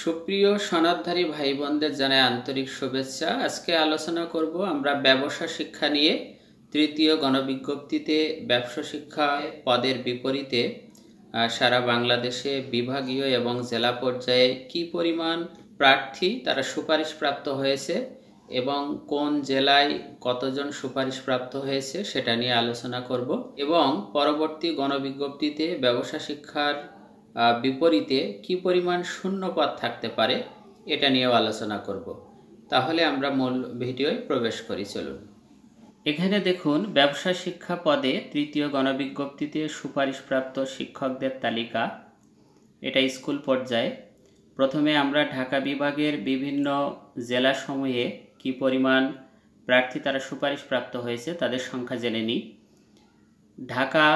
সুপ্রিয় সনদধারী ভাই বোনদের জানাই আন্তরিক শুভেচ্ছা আজকে আলোচনা করব আমরা ব্যবসা শিক্ষা নিয়ে তৃতীয় গণবিজ্ঞপ্তিতে ব্যবসা শিক্ষা পদের বিপরীতে সারা বাংলাদেশে বিভাগীয় এবং জেলা পর্যায়ে কি পরিমাণ প্রার্থী তারা সুপারিশপ্রাপ্ত হয়েছে এবং কোন জেলায় কতজন সুপারিশপ্রাপ্ত হয়েছে সেটা নিয়ে আলোচনা করব এবং পরবর্তী গণবিজ্ঞপ্তিতে ব্যবসা শিক্ষার বিপরীতে কি পরিমাণ শূন্য পদ থাকতে পারে এটা নিয়েও আলোচনা করব তাহলে আমরা মূল ভিডিওয় প্রবেশ করি চলুন এখানে দেখুন ব্যবসা শিক্ষা পদে তৃতীয় গণবিজ্ঞপ্তিতে সুপারিশপ্রাপ্ত শিক্ষকদের তালিকা এটা স্কুল পর্যায়ে প্রথমে আমরা ঢাকা বিভাগের বিভিন্ন জেলা সমূহে কি পরিমাণ প্রার্থী তারা সুপারিশপ্রাপ্ত হয়েছে তাদের সংখ্যা জেনে নিই ঢাকা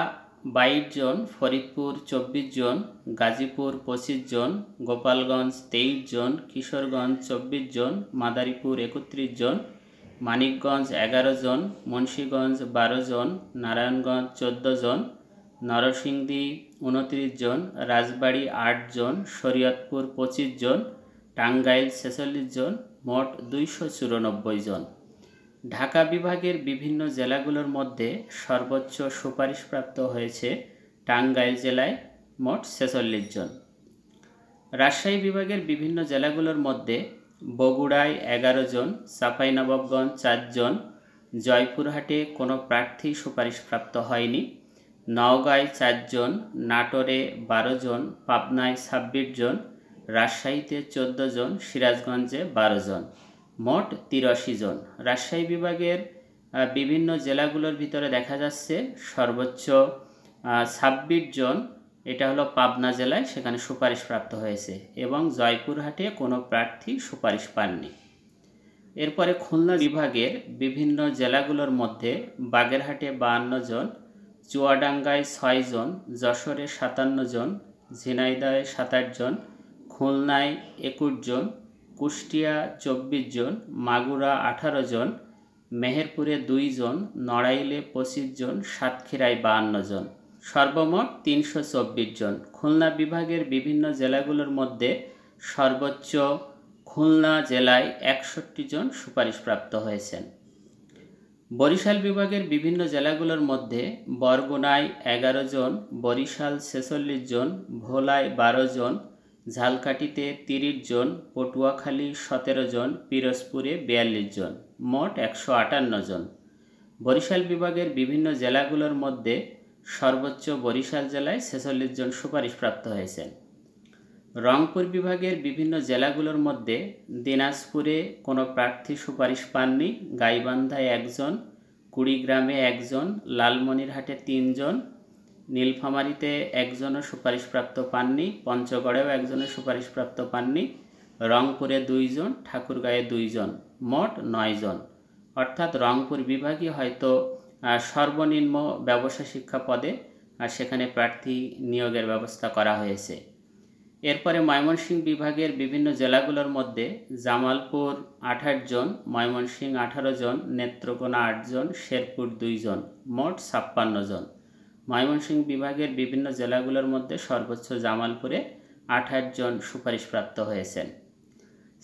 বাইশ জন ফরিদপুর চব্বিশ জন গাজীপুর পঁচিশ জন গোপালগঞ্জ তেইশ জন কিশোরগঞ্জ চব্বিশ জন মাদারীপুর একত্রিশ জন মানিকগঞ্জ এগারো জন মুন্সীগঞ্জ বারো জন নারায়ণগঞ্জ চোদ্দ জন নরসিংদী উনত্রিশ জন রাজবাড়ী আট জন শরীয়তপুর পঁচিশ জন টাঙ্গাইল ছেচল্লিশ জন মোট দুইশো চুরানব্বই জন ঢাকা বিভাগের বিভিন্ন জেলাগুলোর মধ্যে সর্বোচ্চ সুপারিশপ্রাপ্ত হয়েছে টাঙ্গাইল জেলায় মোট ছেচল্লিশ জন রাজশাহী বিভাগের বিভিন্ন জেলাগুলোর মধ্যে বগুড়ায় এগারো জন চাঁপাইনবাবগঞ্জ চারজন জয়পুরহাটে কোনো প্রার্থী সুপারিশপ্রাপ্ত হয়নি নওগাঁয় চারজন নাটোরে বারো জন পাবনায় ছাব্বিশ জন রাজশাহীতে চোদ্দো জন সিরাজগঞ্জে বারো জন মোট তিরাশি জন রাজশাহী বিভাগের বিভিন্ন জেলাগুলোর ভিতরে দেখা যাচ্ছে সর্বোচ্চ ছাব্বিশ জন এটা হলো পাবনা জেলায় সেখানে সুপারিশপ্রাপ্ত হয়েছে এবং জয়পুরহাটে কোনো প্রার্থী সুপারিশ পাননি এরপরে খুলনা বিভাগের বিভিন্ন জেলাগুলোর মধ্যে বাগেরহাটে বাহান্ন জন চুয়াডাঙ্গায় ছয় জন যশোরে সাতান্ন জন ঝিনাইদায় সাতাশ জন খুলনায় একুশ জন কুষ্টিয়া চব্বিশ জন মাগুরা আঠারো জন মেহেরপুরে দুইজন নড়াইলে পঁচিশ জন সাতক্ষীরায় বাহান্ন জন সর্বমোট তিনশো চব্বিশ জন খুলনা বিভাগের বিভিন্ন জেলাগুলোর মধ্যে সর্বোচ্চ খুলনা জেলায় একষট্টি জন সুপারিশপ্রাপ্ত হয়েছেন বরিশাল বিভাগের বিভিন্ন জেলাগুলোর মধ্যে বরগুনায় এগারো জন বরিশাল ছেচল্লিশ জন ভোলায় বারো জন ঝালকাঠিতে তিরিশ জন পটুয়াখালী সতেরো জন পিরোজপুরে বিয়াল্লিশ জন মোট একশো আটান্ন জন বরিশাল বিভাগের বিভিন্ন জেলাগুলোর মধ্যে সর্বোচ্চ বরিশাল জেলায় ছেচল্লিশ জন সুপারিশপ্রাপ্ত হয়েছেন রংপুর বিভাগের বিভিন্ন জেলাগুলোর মধ্যে দিনাজপুরে কোনো প্রার্থী সুপারিশ পাননি গাইবান্ধায় একজন কুড়িগ্রামে একজন লালমনিরহাটে তিনজন নীলফামারিতে একজনও সুপারিশপ্রাপ্ত পাননি পঞ্চগড়েও একজনও সুপারিশপ্রাপ্ত পাননি রংপুরে দুইজন ঠাকুরগাঁয়ে দুইজন মোট নয়জন অর্থাৎ রংপুর বিভাগই হয়তো সর্বনিম্ন ব্যবসা শিক্ষা পদে আর সেখানে প্রার্থী নিয়োগের ব্যবস্থা করা হয়েছে এরপরে ময়মনসিংহ বিভাগের বিভিন্ন জেলাগুলোর মধ্যে জামালপুর আঠাশ জন ময়মনসিংহ আঠারো জন নেত্রকোনা আটজন শেরপুর দুইজন মোট ছাপ্পান্ন জন ময়মনসিংহ বিভাগের বিভিন্ন জেলাগুলোর মধ্যে সর্বোচ্চ জামালপুরে আঠাশ জন সুপারিশপ্রাপ্ত হয়েছেন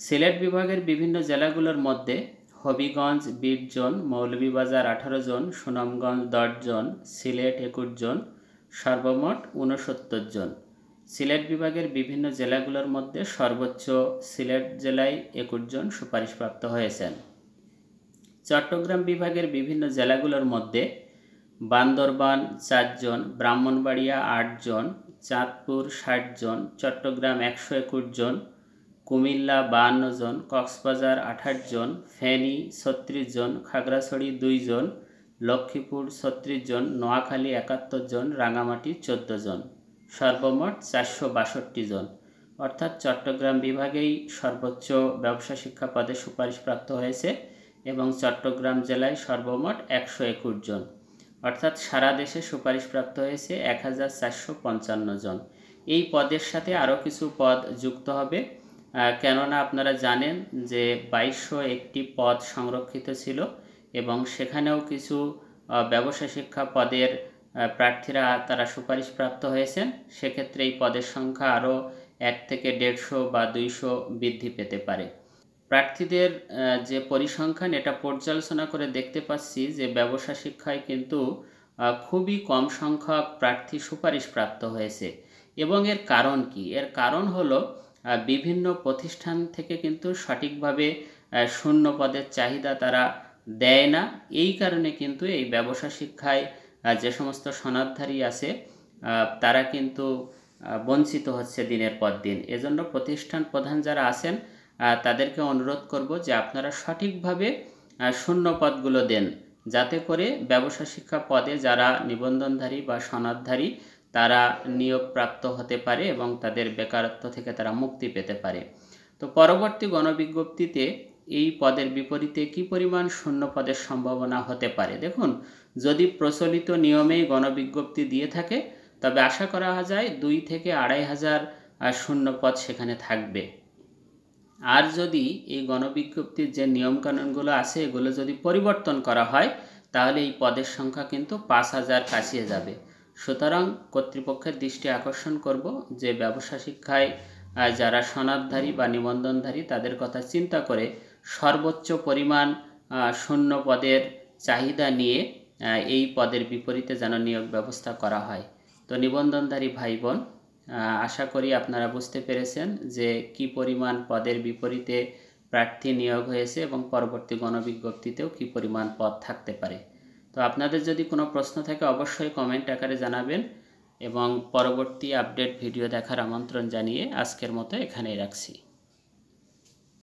সিলেট বিভাগের বিভিন্ন জেলাগুলোর মধ্যে হবিগঞ্জ বিশ জন মৌলভীবাজার আঠারো জন সুনামগঞ্জ দশ জন সিলেট একুশ জন সর্বমোট ঊনসত্তর জন সিলেট বিভাগের বিভিন্ন জেলাগুলোর মধ্যে সর্বোচ্চ সিলেট জেলায় একুশ জন সুপারিশপ্রাপ্ত হয়েছেন চট্টগ্রাম বিভাগের বিভিন্ন জেলাগুলোর মধ্যে বান্দরবান চারজন ব্রাহ্মণবাড়িয়া আটজন চাঁদপুর ষাটজন চট্টগ্রাম একশো একুশ জন কুমিল্লা বাহান্ন জন কক্সবাজার আঠাশ জন ফেনী ছত্রিশ জন খাগড়াছড়ি দুইজন লক্ষ্মীপুর ছত্রিশ জন নোয়াখালী একাত্তর জন রাঙামাটি চোদ্দ জন সর্বমোট চারশো বাষট্টি জন অর্থাৎ চট্টগ্রাম বিভাগেই সর্বোচ্চ ব্যবসা শিক্ষা পদে সুপারিশপ্রাপ্ত হয়েছে এবং চট্টগ্রাম জেলায় সর্বমোট একশো একুশ জন অর্থাৎ সারা দেশে সুপারিশপ্রাপ্ত হয়েছে এক হাজার চারশো পঞ্চান্ন জন এই পদের সাথে আরও কিছু পদ যুক্ত হবে কেননা আপনারা জানেন যে বাইশশো একটি পদ সংরক্ষিত ছিল এবং সেখানেও কিছু ব্যবসা শিক্ষা পদের প্রার্থীরা তারা সুপারিশপ্রাপ্ত হয়েছেন সেক্ষেত্রে এই পদের সংখ্যা আরও এক থেকে দেড়শো বা দুইশো বৃদ্ধি পেতে পারে প্রার্থীদের যে পরিসংখ্যান এটা পর্যালোচনা করে দেখতে পাচ্ছি যে ব্যবসা শিক্ষায় কিন্তু খুবই কম সংখ্যক প্রার্থী সুপারিশ প্রাপ্ত হয়েছে এবং এর কারণ কি এর কারণ হলো বিভিন্ন প্রতিষ্ঠান থেকে কিন্তু সঠিকভাবে শূন্য পদের চাহিদা তারা দেয় না এই কারণে কিন্তু এই ব্যবসা শিক্ষায় যে সমস্ত সনাধারী আছে তারা কিন্তু বঞ্চিত হচ্ছে দিনের পর দিন এজন্য প্রতিষ্ঠান প্রধান যারা আছেন তাদেরকে অনুরোধ করব যে আপনারা সঠিকভাবে শূন্য পদগুলো দেন যাতে করে ব্যবসা শিক্ষা পদে যারা নিবন্ধনধারী বা সনদধারী তারা নিয়োগপ্রাপ্ত হতে পারে এবং তাদের বেকারত্ব থেকে তারা মুক্তি পেতে পারে তো পরবর্তী গণবিজ্ঞপ্তিতে এই পদের বিপরীতে কি পরিমাণ শূন্য পদের সম্ভাবনা হতে পারে দেখুন যদি প্রচলিত নিয়মেই গণবিজ্ঞপ্তি দিয়ে থাকে তবে আশা করা যায় দুই থেকে আড়াই হাজার শূন্য পদ সেখানে থাকবে আর যদি এই গণবিজ্ঞপ্তির যে নিয়মকানুনগুলো আছে এগুলো যদি পরিবর্তন করা হয় তাহলে এই পদের সংখ্যা কিন্তু পাঁচ হাজার কাছিয়ে যাবে সুতরাং কর্তৃপক্ষের দৃষ্টি আকর্ষণ করব যে ব্যবসা শিক্ষায় যারা সনদধারী বা নিবন্ধনধারী তাদের কথা চিন্তা করে সর্বোচ্চ পরিমাণ শূন্য পদের চাহিদা নিয়ে এই পদের বিপরীতে যেন নিয়োগ ব্যবস্থা করা হয় তো নিবন্ধনধারী ভাই বোন আশা করি আপনারা বুঝতে পেরেছেন যে কি পরিমাণ পদের বিপরীতে প্রার্থী নিয়োগ হয়েছে এবং পরবর্তী গণবিজ্ঞপ্তিতেও কি পরিমাণ পদ থাকতে পারে তো আপনাদের যদি কোনো প্রশ্ন থাকে অবশ্যই কমেন্ট আকারে জানাবেন এবং পরবর্তী আপডেট ভিডিও দেখার আমন্ত্রণ জানিয়ে আজকের মতো এখানেই রাখছি